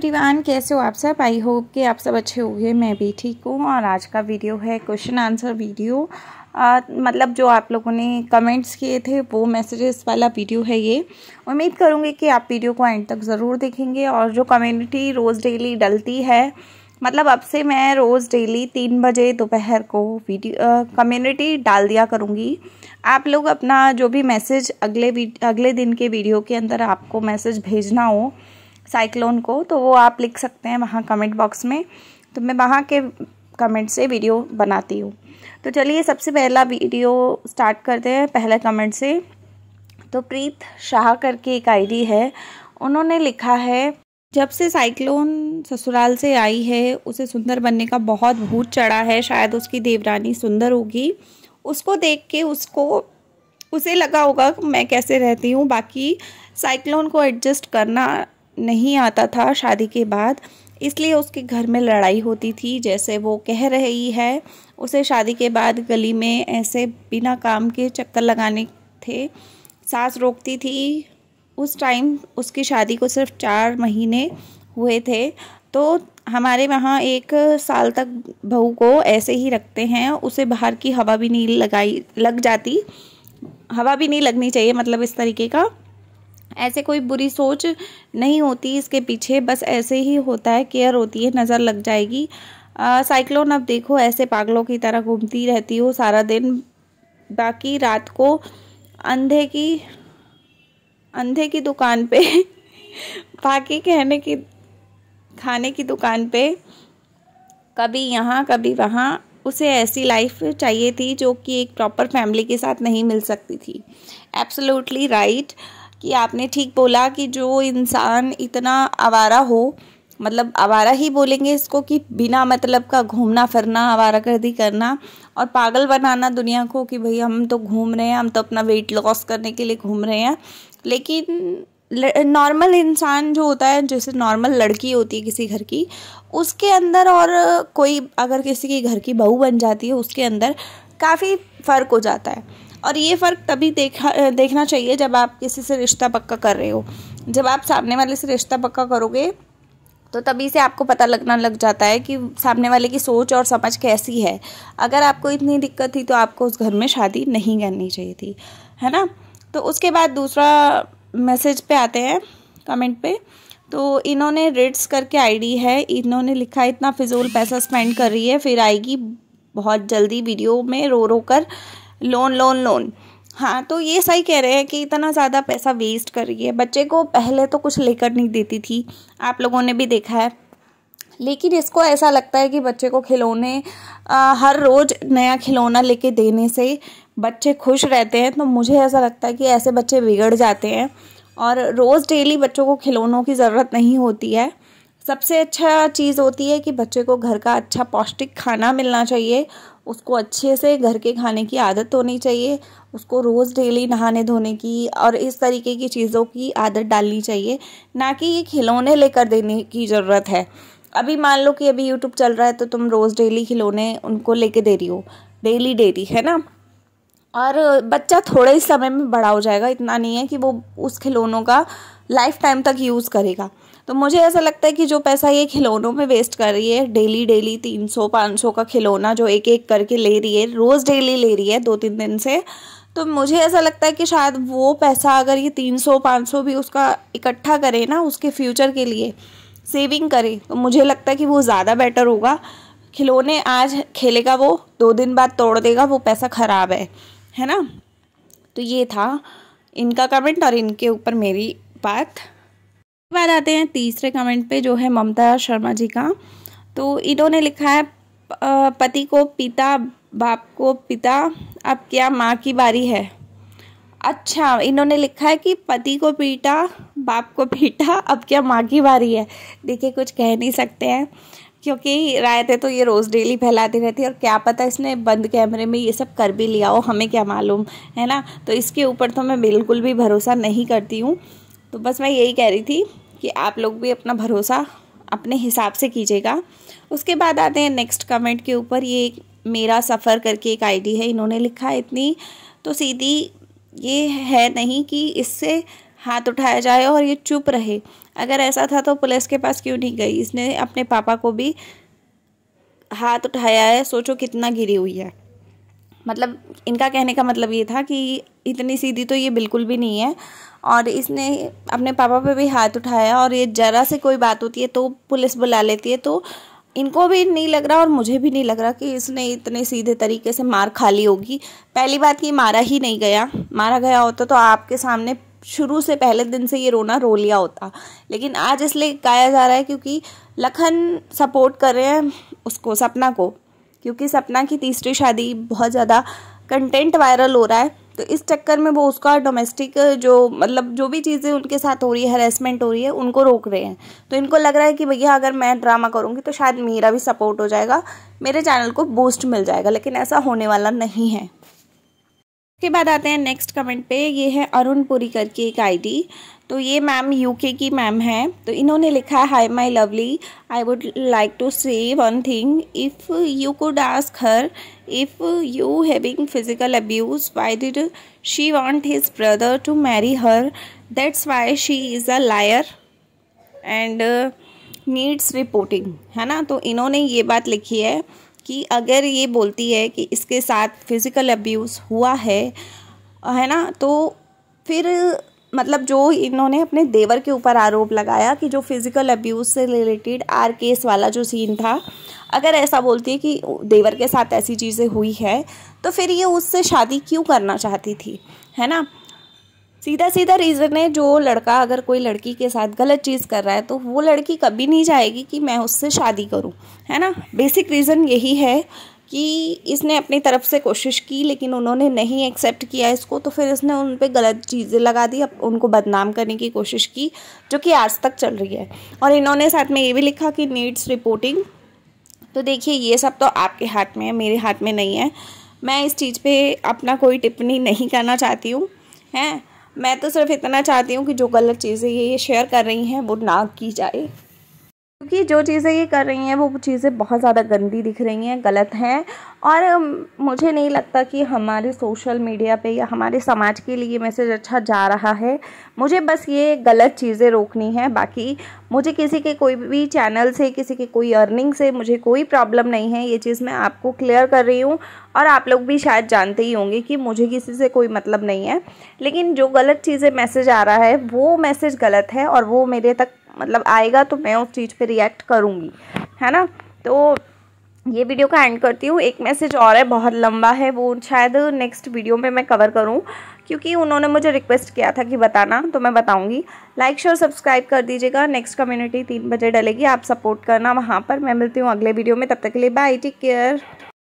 दीवान कैसे हो आप सब आई होप कि आप सब अच्छे होंगे मैं भी ठीक हूँ और आज का वीडियो है क्वेश्चन आंसर वीडियो आ, मतलब जो आप लोगों ने कमेंट्स किए थे वो मैसेजेस वाला वीडियो है ये उम्मीद करूँगी कि आप वीडियो को एंड तक ज़रूर देखेंगे और जो कम्युनिटी रोज़ डेली डलती है मतलब अब से मैं रोज़ डेली तीन बजे दोपहर को वीडियो कम्युनिटी डाल दिया करूँगी आप लोग अपना जो भी मैसेज अगले अगले दिन के वीडियो के अंदर आपको मैसेज भेजना हो साइक्लोन को तो वो आप लिख सकते हैं वहाँ कमेंट बॉक्स में तो मैं वहाँ के कमेंट से वीडियो बनाती हूँ तो चलिए सबसे पहला वीडियो स्टार्ट करते हैं पहले कमेंट से तो प्रीत शाह करके एक आईडी है उन्होंने लिखा है जब से साइक्लोन ससुराल से आई है उसे सुंदर बनने का बहुत भूत चढ़ा है शायद उसकी देवरानी सुंदर होगी उसको देख के उसको उसे लगा होगा मैं कैसे रहती हूँ बाकी साइक्लोन को एडजस्ट करना नहीं आता था शादी के बाद इसलिए उसके घर में लड़ाई होती थी जैसे वो कह रही है उसे शादी के बाद गली में ऐसे बिना काम के चक्कर लगाने थे सास रोकती थी उस टाइम उसकी शादी को सिर्फ चार महीने हुए थे तो हमारे वहाँ एक साल तक बहू को ऐसे ही रखते हैं उसे बाहर की हवा भी नहीं लगाई लग जाती हवा भी नहीं लगनी चाहिए मतलब इस तरीके का ऐसे कोई बुरी सोच नहीं होती इसके पीछे बस ऐसे ही होता है केयर होती है नज़र लग जाएगी साइक्लोन अब देखो ऐसे पागलों की तरह घूमती रहती हो सारा दिन बाकी रात को अंधे की अंधे की दुकान पे बाकी कहने की खाने की दुकान पे कभी यहाँ कभी वहाँ उसे ऐसी लाइफ चाहिए थी जो कि एक प्रॉपर फैमिली के साथ नहीं मिल सकती थी एब्सोल्युटली राइट right. कि आपने ठीक बोला कि जो इंसान इतना आवारा हो मतलब आवारा ही बोलेंगे इसको कि बिना मतलब का घूमना फिरना आवारा गर्दी करना और पागल बनाना दुनिया को कि भाई हम तो घूम रहे हैं हम तो अपना वेट लॉस करने के लिए घूम रहे हैं लेकिन नॉर्मल इंसान जो होता है जैसे नॉर्मल लड़की होती है किसी घर की उसके अंदर और कोई अगर किसी के घर की बहू बन जाती है उसके अंदर काफ़ी फ़र्क हो जाता है और ये फ़र्क तभी देखा देखना चाहिए जब आप किसी से रिश्ता पक्का कर रहे हो जब आप सामने वाले से रिश्ता पक्का करोगे तो तभी से आपको पता लगना लग जाता है कि सामने वाले की सोच और समझ कैसी है अगर आपको इतनी दिक्कत थी तो आपको उस घर में शादी नहीं करनी चाहिए थी है ना तो उसके बाद दूसरा मैसेज पे आते हैं कमेंट पे तो इन्होंने रिट्स करके आईडी है इन्होंने लिखा इतना फिजूल पैसा स्पेंड कर रही है फिर आएगी बहुत जल्दी वीडियो में रो रो कर लोन लोन लोन हाँ तो ये सही कह रहे हैं कि इतना ज़्यादा पैसा वेस्ट कर रही है बच्चे को पहले तो कुछ लेकर नहीं देती थी आप लोगों ने भी देखा है लेकिन इसको ऐसा लगता है कि बच्चे को खिलौने हर रोज़ नया खिलौना लेके देने से बच्चे खुश रहते हैं तो मुझे ऐसा लगता है कि ऐसे बच्चे बिगड़ जाते हैं और रोज़ डेली बच्चों को खिलौनों की ज़रूरत नहीं होती है सबसे अच्छा चीज़ होती है कि बच्चे को घर का अच्छा पौष्टिक खाना मिलना चाहिए उसको अच्छे से घर के खाने की आदत होनी चाहिए उसको रोज़ डेली नहाने धोने की और इस तरीके की चीज़ों की आदत डालनी चाहिए ना कि ये खिलौने लेकर देने की ज़रूरत है अभी मान लो कि अभी यूट्यूब चल रहा है तो तुम रोज़ डेली खिलौने उनको लेके दे रही हो डेली डेली है ना और बच्चा थोड़े ही समय में बड़ा हो जाएगा इतना नहीं है कि वो उस खिलौनों का लाइफ टाइम तक यूज़ करेगा तो मुझे ऐसा लगता है कि जो पैसा ये खिलौनों में वेस्ट कर रही है डेली डेली तीन सौ पाँच सौ का खिलौना जो एक एक करके ले रही है रोज़ डेली ले रही है दो तीन दिन से तो मुझे ऐसा लगता है कि शायद वो पैसा अगर ये तीन सौ पाँच सौ भी उसका इकट्ठा करे ना उसके फ्यूचर के लिए सेविंग करे तो मुझे लगता है कि वो ज़्यादा बेटर होगा खिलौने आज खेलेगा वो दो दिन बाद तोड़ देगा वो पैसा ख़राब है है ना तो ये था इनका कमेंट और इनके ऊपर मेरी बात बाद आते हैं तीसरे कमेंट पे जो है ममता शर्मा जी का तो इन्होंने लिखा है पति को पिता बाप को पिता अब क्या माँ की बारी है अच्छा इन्होंने लिखा है कि पति को पीटा बाप को पीटा अब क्या माँ की बारी है देखिए कुछ कह नहीं सकते हैं क्योंकि रायतें तो ये रोज़ डेली फैलाती रहती है और क्या पता इसने बंद कैमरे में ये सब कर भी लिया हो हमें क्या मालूम है ना तो इसके ऊपर तो मैं बिल्कुल भी भरोसा नहीं करती हूँ तो बस मैं यही कह रही थी कि आप लोग भी अपना भरोसा अपने हिसाब से कीजिएगा उसके बाद आते हैं नेक्स्ट कमेंट के ऊपर ये मेरा सफ़र करके एक आईडी है इन्होंने लिखा इतनी तो सीधी ये है नहीं कि इससे हाथ उठाया जाए और ये चुप रहे अगर ऐसा था तो पुलिस के पास क्यों नहीं गई इसने अपने पापा को भी हाथ उठाया है सोचो कितना गिरी हुई है मतलब इनका कहने का मतलब ये था कि इतनी सीधी तो ये बिल्कुल भी नहीं है और इसने अपने पापा पे भी हाथ उठाया और ये ज़रा से कोई बात होती है तो पुलिस बुला लेती है तो इनको भी नहीं लग रहा और मुझे भी नहीं लग रहा कि इसने इतने सीधे तरीके से मार खाली होगी पहली बात कि मारा ही नहीं गया मारा गया होता तो आपके सामने शुरू से पहले दिन से ये रोना रो लिया होता लेकिन आज इसलिए गाया जा रहा है क्योंकि लखन सपोर्ट कर रहे हैं उसको सपना को क्योंकि सपना की तीसरी शादी बहुत ज़्यादा कंटेंट वायरल हो रहा है तो इस चक्कर में वो उसका डोमेस्टिक जो मतलब जो भी चीज़ें उनके साथ हो रही है हरेसमेंट हो रही है उनको रोक रहे हैं तो इनको लग रहा है कि भैया अगर मैं ड्रामा करूँगी तो शायद मेरा भी सपोर्ट हो जाएगा मेरे चैनल को बूस्ट मिल जाएगा लेकिन ऐसा होने वाला नहीं है उसके बाद आते हैं नेक्स्ट कमेंट पे ये है अरुण पुरी करके एक आईडी तो ये मैम यूके की मैम है तो इन्होंने लिखा है hi my lovely I would like to say one thing if you could ask her if you having physical abuse why did she want his brother to marry her that's why she is a liar and needs reporting है ना तो इन्होंने ये बात लिखी है कि अगर ये बोलती है कि इसके साथ फिज़िकल अब्यूज़ हुआ है है ना तो फिर मतलब जो इन्होंने अपने देवर के ऊपर आरोप लगाया कि जो फिज़िकल अब्यूज़ से रिलेटेड आर केस वाला जो सीन था अगर ऐसा बोलती है कि देवर के साथ ऐसी चीज़ें हुई है तो फिर ये उससे शादी क्यों करना चाहती थी है ना सीधा सीधा रीज़न है जो लड़का अगर कोई लड़की के साथ गलत चीज़ कर रहा है तो वो लड़की कभी नहीं चाहेगी कि मैं उससे शादी करूँ है ना बेसिक रीज़न यही है कि इसने अपनी तरफ से कोशिश की लेकिन उन्होंने नहीं एक्सेप्ट किया इसको तो फिर इसने उन पर गलत चीज़ें लगा दी अब उनको बदनाम करने की कोशिश की जो कि आज तक चल रही है और इन्होंने साथ में ये भी लिखा कि नीड्स रिपोर्टिंग तो देखिए ये सब तो आपके हाथ में है मेरे हाथ में नहीं है मैं इस चीज़ पे अपना कोई टिप्पणी नहीं करना चाहती हूँ हैं मैं तो सिर्फ इतना चाहती हूँ कि जो गलत चीज़ें ये शेयर कर रही हैं वो ना की जाए क्योंकि जो चीज़ें ये कर रही हैं वो चीज़ें बहुत ज़्यादा गंदी दिख रही हैं गलत हैं और मुझे नहीं लगता कि हमारे सोशल मीडिया पे या हमारे समाज के लिए मैसेज अच्छा जा रहा है मुझे बस ये गलत चीज़ें रोकनी है बाकी मुझे किसी के कोई भी चैनल से किसी के कोई अर्निंग से मुझे कोई प्रॉब्लम नहीं है ये चीज़ मैं आपको क्लियर कर रही हूँ और आप लोग भी शायद जानते ही होंगे कि मुझे किसी से कोई मतलब नहीं है लेकिन जो गलत चीज़ें मैसेज आ रहा है वो मैसेज गलत है और वो मेरे तक मतलब आएगा तो मैं उस चीज़ पे रिएक्ट करूँगी है ना तो ये वीडियो का एंड करती हूँ एक मैसेज और है बहुत लंबा है वो शायद नेक्स्ट वीडियो में मैं कवर करूँ क्योंकि उन्होंने मुझे रिक्वेस्ट किया था कि बताना तो मैं बताऊँगी लाइक शेयर सब्सक्राइब कर दीजिएगा नेक्स्ट कम्युनिटी तीन बजे डलेगी आप सपोर्ट करना वहाँ पर मैं मिलती हूँ अगले वीडियो में तब तक के लिए बाय टेक केयर